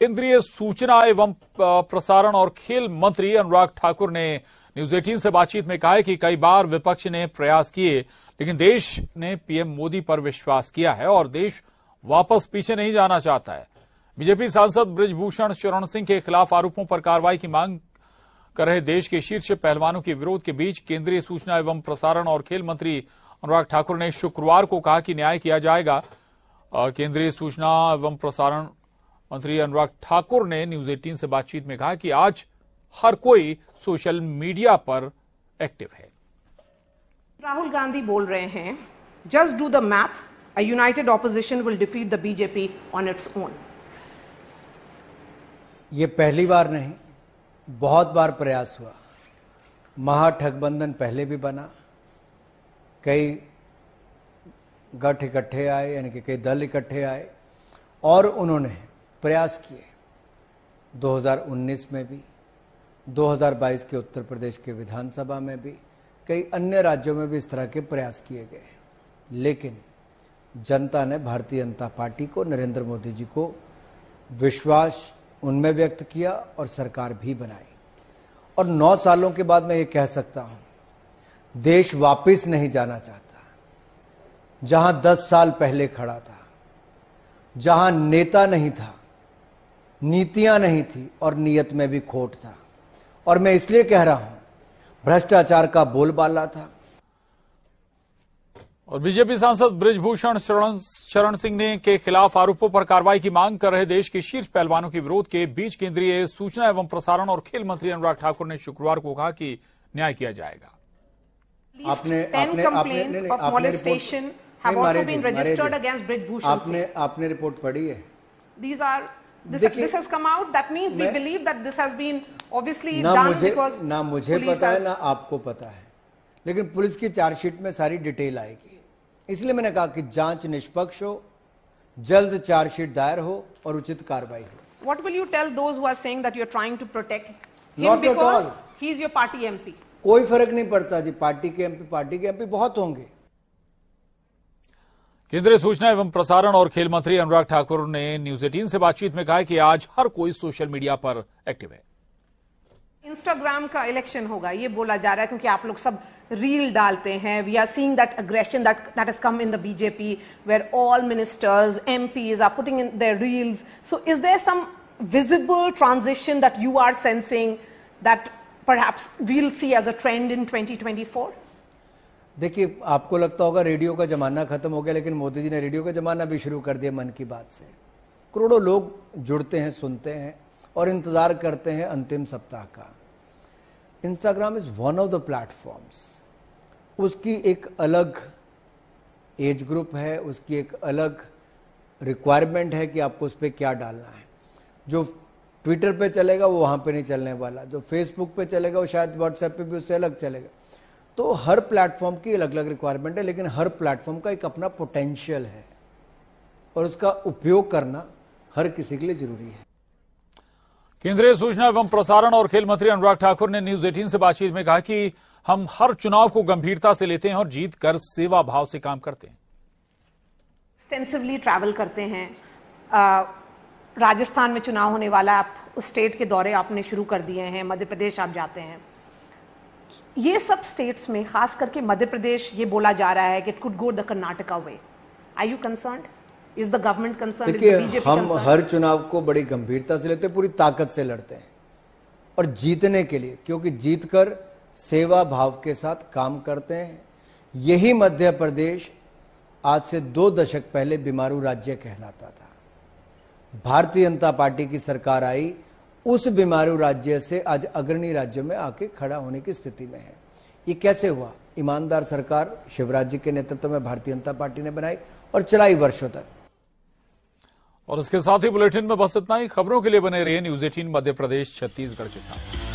केंद्रीय सूचना एवं प्रसारण और खेल मंत्री अनुराग ठाकुर ने न्यूज 18 से बातचीत में कहा है कि कई बार विपक्ष ने प्रयास किए लेकिन देश ने पीएम मोदी पर विश्वास किया है और देश वापस पीछे नहीं जाना चाहता है बीजेपी सांसद ब्रजभूषण शरण सिंह के खिलाफ आरोपों पर कार्रवाई की मांग कर रहे देश के शीर्ष पहलवानों के विरोध के बीच केंद्रीय सूचना एवं प्रसारण और खेल मंत्री अनुराग ठाकुर ने शुक्रवार को कहा कि न्याय किया जाएगा केंद्रीय सूचना एवं प्रसारण मंत्री अनुराग ठाकुर ने न्यूज 18 से बातचीत में कहा कि आज हर कोई सोशल मीडिया पर एक्टिव है राहुल गांधी बोल रहे हैं just do the math a united opposition will defeat the BJP on its own ये पहली बार नहीं बहुत बार प्रयास हुआ महाठगबंधन पहले भी बना कई गठ इकट्ठे आए यानी कि कई दल इकट्ठे आए और उन्होंने प्रयास किए 2019 में भी 2022 के उत्तर प्रदेश के विधानसभा में भी कई अन्य राज्यों में भी इस तरह के प्रयास किए गए लेकिन जनता ने भारतीय जनता पार्टी को नरेंद्र मोदी जी को विश्वास उनमें व्यक्त किया और सरकार भी बनाई और नौ सालों के बाद मैं ये कह सकता हूं देश वापस नहीं जाना चाहता जहां दस साल पहले खड़ा था जहां नेता नहीं था नीतियां नहीं थी और नियत में भी खोट था और मैं इसलिए कह रहा हूं भ्रष्टाचार का बोलबाला था और बीजेपी सांसद ब्रिजभूषण शरण सिंह ने के खिलाफ आरोपों पर कार्रवाई की मांग कर रहे देश के शीर्ष पहलवानों के विरोध के बीच केंद्रीय सूचना एवं प्रसारण और खेल मंत्री अनुराग ठाकुर ने शुक्रवार को कहा कि न्याय किया जाएगा आपने आपने आपने, आपने आपने, आपने रिपोर्ट पढ़ी है this, this has come out that means we believe that this has been obviously done मुझे, because ना मुझे पता has... है ना आपको पता है लेकिन पुलिस की चार्जशीट में सारी डिटेल आएगी इसलिए मैंने कहा कि जांच निष्पक्ष हो जल्द चार्जशीट दायर हो और उचित कार्रवाई हो what will you tell those are saying that you are trying to protect not at he is your party MP कोई फर्क नहीं पड़ता जी पार्टी के एमपी पार्टी के एमपी बहुत होंगे केंद्रीय सूचना एवं प्रसारण और खेल मंत्री अनुराग ठाकुर ने न्यूज एटीन से बातचीत में कहा कि आज हर कोई सोशल मीडिया पर एक्टिव है इंस्टाग्राम का इलेक्शन होगा ये बोला जा रहा है क्योंकि आप लोग सब रील डालते हैं we are seeing that aggression that that is come in the BJP where all ministers MPs are putting in their reels so is there some visible transition that you are sensing that perhaps we'll see as a trend in 2024? देखिए आपको लगता होगा radio का ज़माना ख़त्म हो गया लेकिन मोदी जी ने रेडियो का ज़माना भी शुरू कर दिया मन की बात से करोड़ों लोग जुड़ते हैं सुनते हैं और इंतज़ार करते हैं अंतिम सप्ताह का Instagram is one of the platforms उसकी एक अलग एज ग्रुप है उसकी एक अलग रिक्वायरमेंट है कि आपको उस पर क्या डालना है जो ट्विटर पे चलेगा वो वहाँ पे नहीं चलने वाला जो फेसबुक पे चलेगा वो शायद व्हाट्सएप पे भी उससे अलग चलेगा तो हर प्लेटफॉर्म की अलग अलग रिक्वायरमेंट है लेकिन हर प्लेटफॉर्म का एक अपना पोटेंशियल है और उसका उपयोग करना हर किसी के लिए जरूरी है केंद्रीय सूचना एवं प्रसारण और खेल मंत्री अनुराग ठाकुर ने न्यूज 18 से बातचीत में कहा कि हम हर चुनाव को गंभीरता से लेते हैं और जीत कर सेवा भाव से काम करते हैं एक्सटेंसिवली ट्रैवल करते हैं राजस्थान में चुनाव होने वाला आप उस स्टेट के दौरे आपने शुरू कर दिए हैं मध्य प्रदेश आप जाते हैं ये सब स्टेट्स में खास करके मध्य प्रदेश ये बोला जा रहा है कि it could go the Karnataka way I you concern is the government concern देखिए हम हर चुनाव को बड़ी गंभीरता से लेते पूरी ताकत से लड़ते हैं और जीतने के लिए क्योंकि जीतकर सेवा भाव के साथ काम करते हैं यही मध्य प्रदेश आज से दो दशक पहले बीमारू राज्य कहलाता था भारतीय जनता पार्टी की सरकार आई उस बीमारू राज्य से आज अग्रणी राज्य में आके खड़ा होने की स्थिति में है ये कैसे हुआ ईमानदार सरकार शिवराज जी के नेतृत्व में भारतीय जनता पार्टी ने बनाई और चलाई वर्षों तक और इसके साथ ही बुलेटिन में बस इतना ही खबरों के लिए बने रहिए न्यूज एटीन मध्य प्रदेश छत्तीसगढ़ के साथ